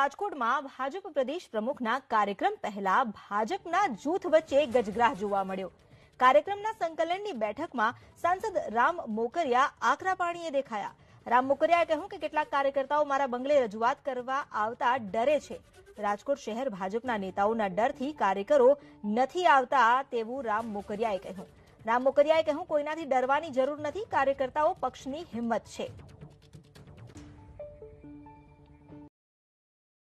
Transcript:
રાજકોટમાં ભાજપ પ્રદેશ પ્રમુખના કાર્યક્રમ પહેલા ભાજકના જૂથ વચ્ચે ગજગ્રાહ જોવા મળ્યો કાર્યક્રમના સંકલનની બેઠકમાં સાંસદ રામ મોકરિયા આકરા પાણીએ દેખાયા રામ મોકરિયાએ કહ્યું કે કેટલા કાર્યકર્તાઓ મારા બંગલે રજવાત કરવા આવતા ડરે છે રાજકોટ શહેર ભાજપના નેતાઓના ડરથી કાર્યકરો નથી આવતા તેવું રામ મોકરિયાએ કહ્યું રામ મોકરિયાએ કહ્યું કોઈનાથી ડરવાની જરૂર નથી કાર્યકર્તાઓ પક્ષની હિંમત છે